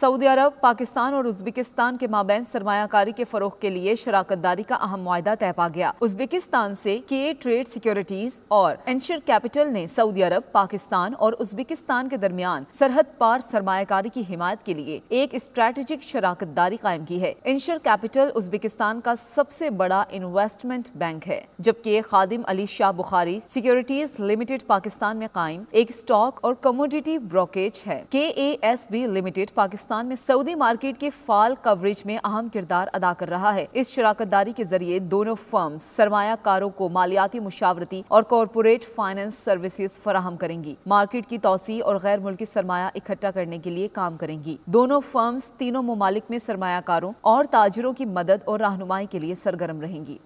Saudi Arab Pakistan और Uzbekistan के माबेन सरमाकारी के फरोख के लिए शराकत दारी का अहम माहा तय पा गया उज्बेकिस्तान से के ट्रेड सिक्योरिटीज और एंशर कैपिटल ने सऊदी अरब पाकिस्तान और उज्बेकिस्तान के दरमियान सरहद पार सरमाकारी की हिमायत के लिए एक स्ट्रेटेजिक शराकत दारी कायम की है एंशर कैपिटल उज्बेकिस्तान का सबसे बड़ा इन्वेस्टमेंट बैंक है जबकि खादिम अली शाह बुखारी सिक्योरिटीज लिमिटेड पाकिस्तान में कायम एक स्टॉक और कमोडिटी ब्रोकेज है K A S B limited Pakistan Pakistan में सऊदी मार्केट के फाल कवरेज में अहम किरदार अदा कर रहा है इस शराकतदारी के जरिए दोनों फर्म सरमाकारों को मालियाती मुशावरती और कॉरपोरेट फाइनेंस सर्विसेज फराहम करेंगी मार्केट की तोसी और गैर मुल्की सरमाया इकट्ठा करने के लिए काम करेंगी दोनों फर्म्स तीनों ममालिक में सरमाकारों और ताजरों की मदद और रहनुमाई के लिए सरगर्म रहेंगी